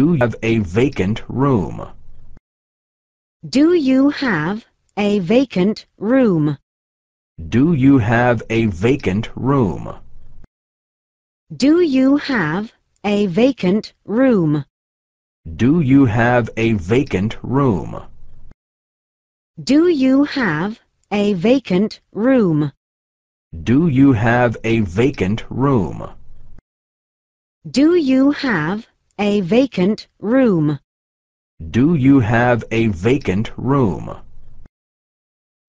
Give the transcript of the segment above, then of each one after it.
Do you have a vacant room? Do you have a vacant room? Do you have a vacant room? Do you have a vacant room? Do you have a vacant room? Do you have a vacant room? Do you have a vacant room? Do you have a vacant room. Do you have a vacant room?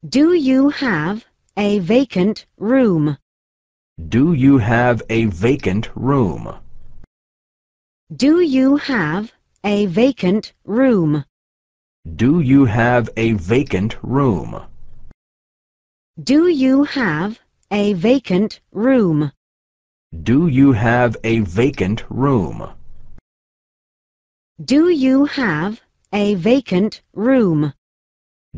Do you have a vacant room? Do you have a vacant room? Do you have a vacant room? Do you have a vacant room? Do you have a vacant room? Do you have a vacant room? Do you have a vacant room?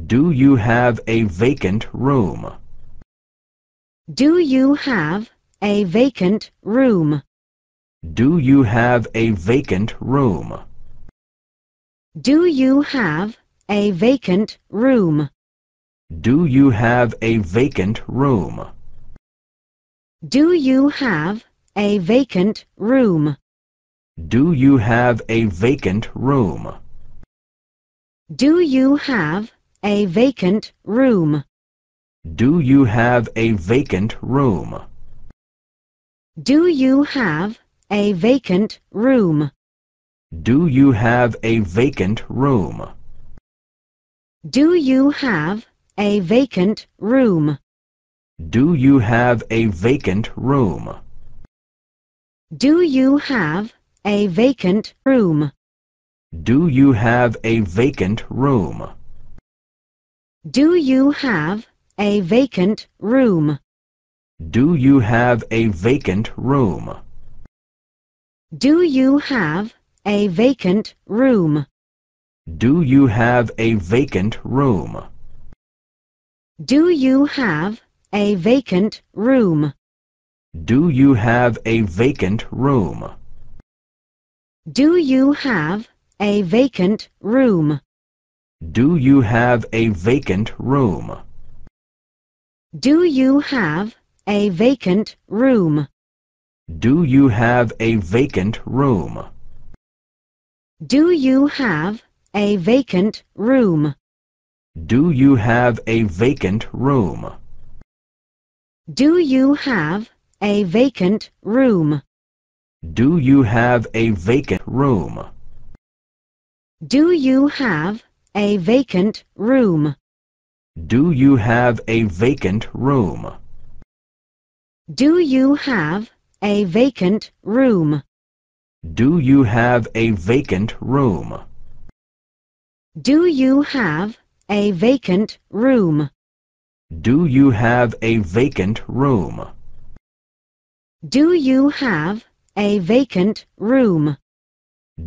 Do you have a vacant room? Do you have a vacant room? Do you have a vacant room? Do you have a vacant room? Do you have a vacant room? Do you have a vacant room? Do you have a vacant room? Do you have a vacant room? Do you have a vacant room? Do you have a vacant room? Do you have a vacant room? Do you have a vacant room? Do you have a vacant room? Do you have a vacant room. Do you have a vacant room? Do you have a vacant room? Do you have a vacant room? Do you have a vacant room? Do you have a vacant room? Do you have a vacant room? Do you have a vacant room? Do you have a vacant room? Do you have a vacant room? Do you have a vacant room? Do you have a vacant room? Do you have a vacant room? Do you have a vacant room? Do you have a vacant room? Do you have a vacant room? Do you have a vacant room? Do you have a vacant room? Do you have a vacant room? Do you have a vacant room? Do you have a vacant room? Do you have a vacant room? Do you have a vacant room.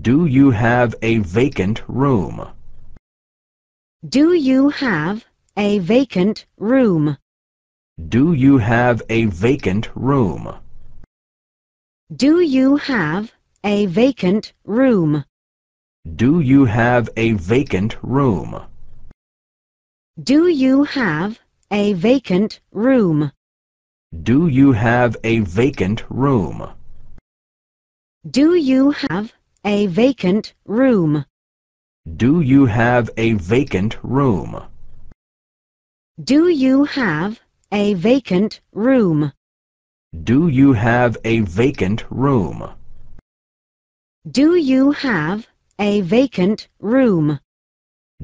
Do you have a vacant room? Do you have a vacant room? Do you have a vacant room? Do you have a vacant room? Do you have a vacant room? Do you have a vacant room? Do you have a vacant room? Do you have a vacant room? Do you have a vacant room? Do you have a vacant room? Do you have a vacant room? Do you have a vacant room?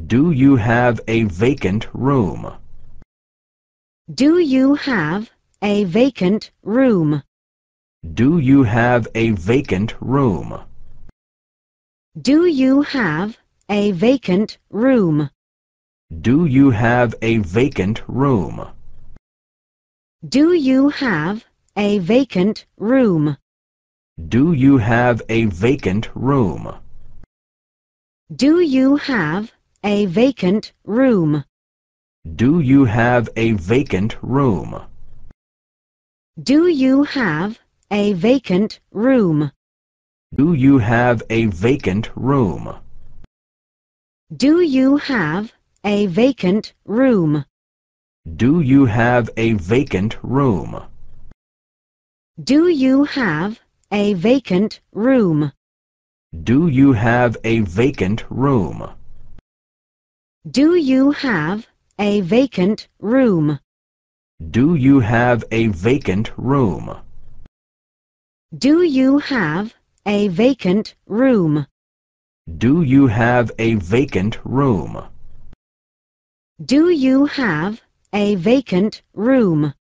Do you have a vacant room? Do you have a vacant room? Do you have a vacant room? Do you have a vacant room? Do you have a vacant room? Do you have a vacant room? Do you have a vacant room? Do you have a vacant room? Do you have a vacant room? Do you have a vacant room. Do you have a vacant room? Do you have a vacant room? Do you have a vacant room? Do you have a vacant room? Do you have a vacant room? Do you have a vacant room? Do you have a vacant room? Do you have a vacant room? Do you have a vacant room? Do you have a vacant room?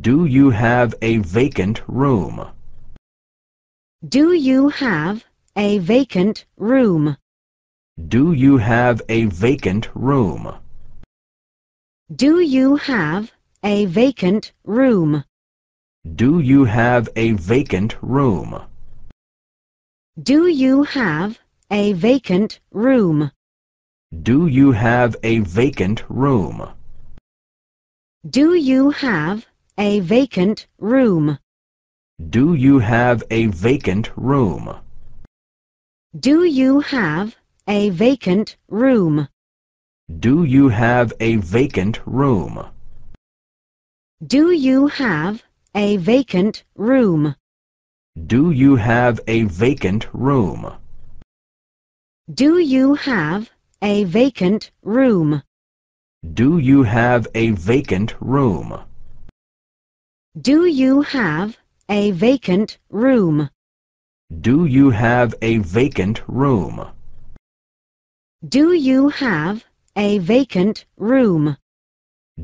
Do you have a vacant room? Do you have a vacant room? Do you have a vacant room? Do you have a vacant room? Do you have a vacant room? Do you have a vacant room? Do you have a vacant room? Do you have a vacant room? Do you have a vacant room? Do you have a vacant room? Do you have a vacant room? Do you have a vacant room. Do you have a vacant room? Do you have a vacant room? Do you have a vacant room? Do you have a vacant room? Do you have a vacant room? Do you have a vacant room?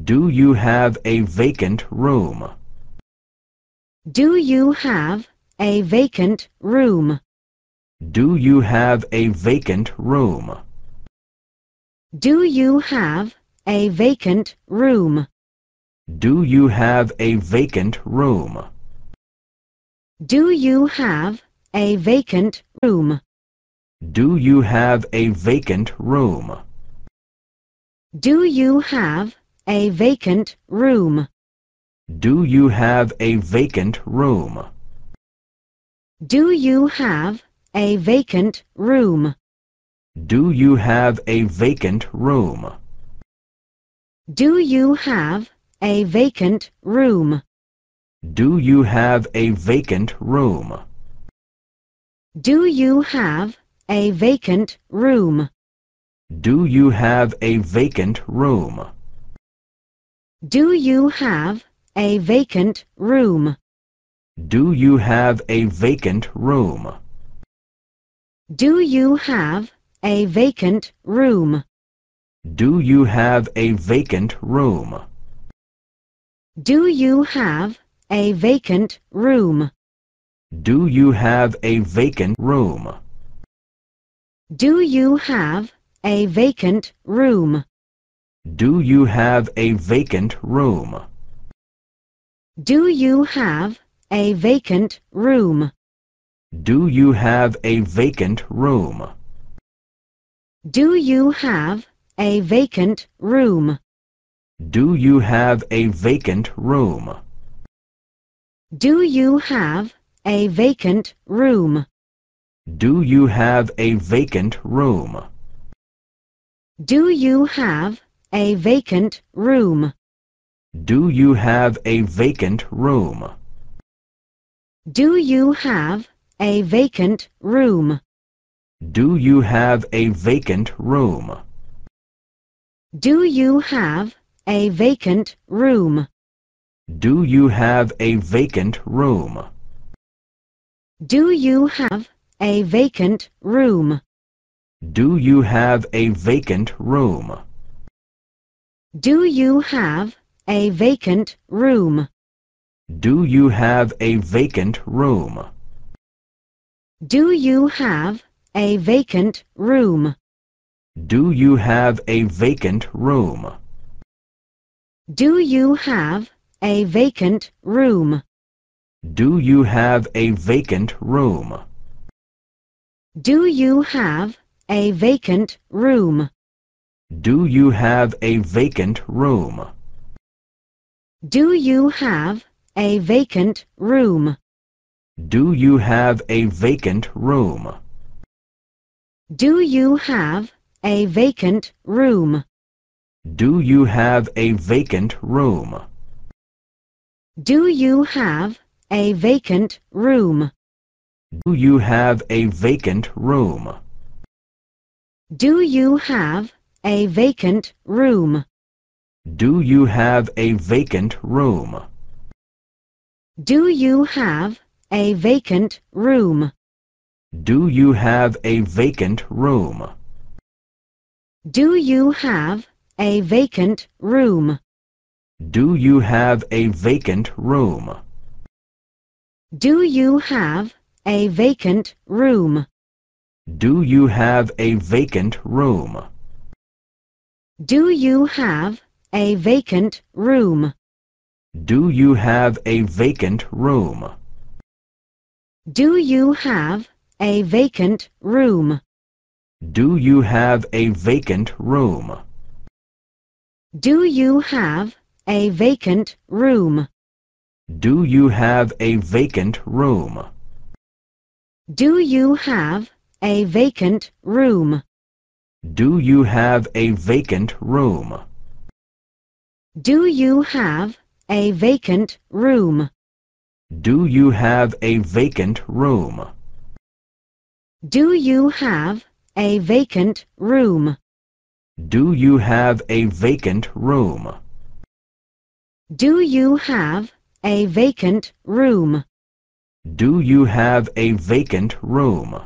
Do you have a vacant room? Do you have a vacant room? Do you have a vacant room? Do you have a vacant room? Do you have a vacant room? Do you have a vacant room? Do you have a vacant room? Do you have a vacant room? Do you have a vacant room? Do you have a vacant room? Do you have a vacant room? Do you have a vacant room? Do you have a vacant room? Do you have a vacant room? Do you have a vacant room? Do you have a vacant room. Do you have a vacant room? Do you have a vacant room? Do you have a vacant room? Do you have a vacant room? Do you have a vacant room? Do you have a vacant room? Do you have a vacant room? Do you have a vacant room? Do you have a vacant room? Do you have a vacant room? Do you have a vacant room? Do you have a vacant room? Do you have a vacant room? Do you have a vacant room? Do you have a vacant room? Do you have a vacant room? Do you have a vacant room? Do you have a vacant room? Do you have a vacant room? Do you have a vacant room? Do you have a vacant room? Do you have a vacant room. Do you have a vacant room? Do you have a vacant room? Do you have a vacant room? Do you have a vacant room? Do you have a vacant room? Do you have a vacant room? Do you have a vacant room? Do you have a vacant room? Do you have a vacant room? Do you have a vacant room? Do you have a vacant room? Do you have a vacant room? Do you have a vacant room? Do you have a vacant room? Do you have a vacant room? Do you have a vacant room? Do you have a vacant room? Do you have a vacant room? Do you have a vacant room? Do you have a vacant room? Do you have a vacant room? Do you have a vacant room. Do you have a vacant room? Do you have a vacant room? Do you have a vacant room? Do you have a vacant room? Do you have a vacant room? Do you have a vacant room? Do you have a vacant room? Do you have a vacant room? Do you have a vacant room? Do you have a vacant room? Do you have a vacant room? Do you have a vacant room? Do you have a vacant room?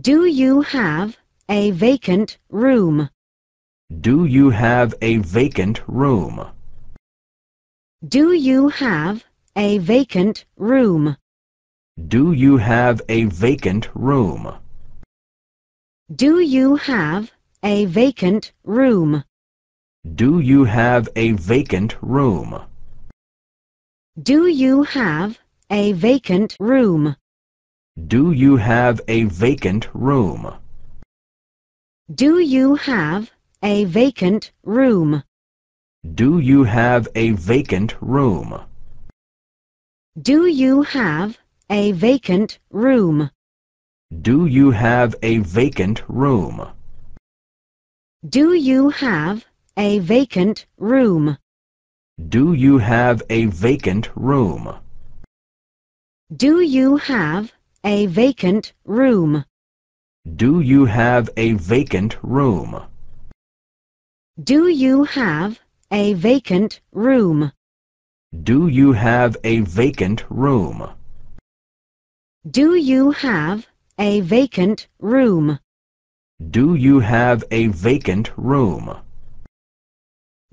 Do you have a vacant room? Do you have a vacant room? Do you have a vacant room? Do you have a vacant room? Do you have a vacant room? Do you have a vacant room? Do you have a vacant room? Do you have a vacant room? Do you have a vacant room. Do you have a vacant room? Do you have a vacant room? Do you have a vacant room? Do you have a vacant room? Do you have a vacant room? Do you have a vacant room? Do you have a vacant room? Do you have a vacant room? Do you have a vacant room? Do you have a vacant room? Do you have a vacant room?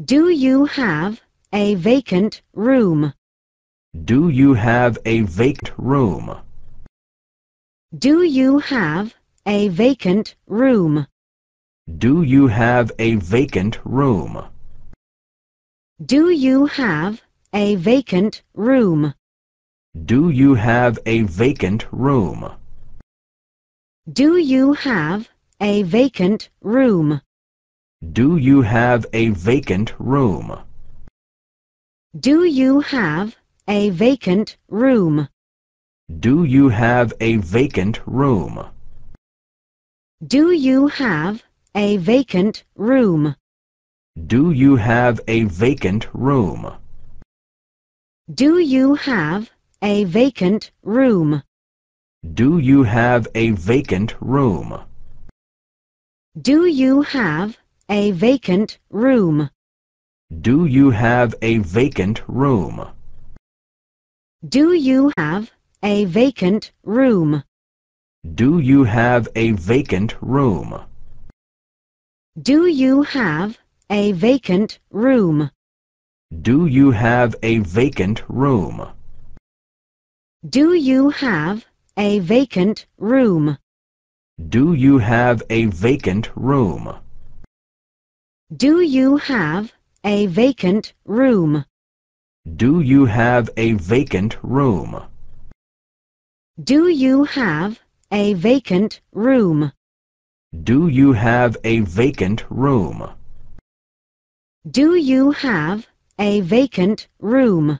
Do you have a vacant room? Do you have a vacant room? Do you have a vacant room? Do you have a vacant room? Do you have a vacant room? Do you have a vacant room? Do you have a vacant room? Do you have a vacant room? Do you have a vacant room? Do you have a vacant room? Do you have a vacant room. Do you have a vacant room? Do you have a vacant room? Do you have a vacant room? Do you have a vacant room? Do you have a vacant room? Do you have a vacant room? Do you have a vacant room? Do you have a vacant room? Do you have a vacant room? Do you have a vacant room? Do you have a vacant room? Do you have a vacant room? Do you have a vacant room? Do you have a vacant room? Do you have a vacant room? Do you have a vacant room?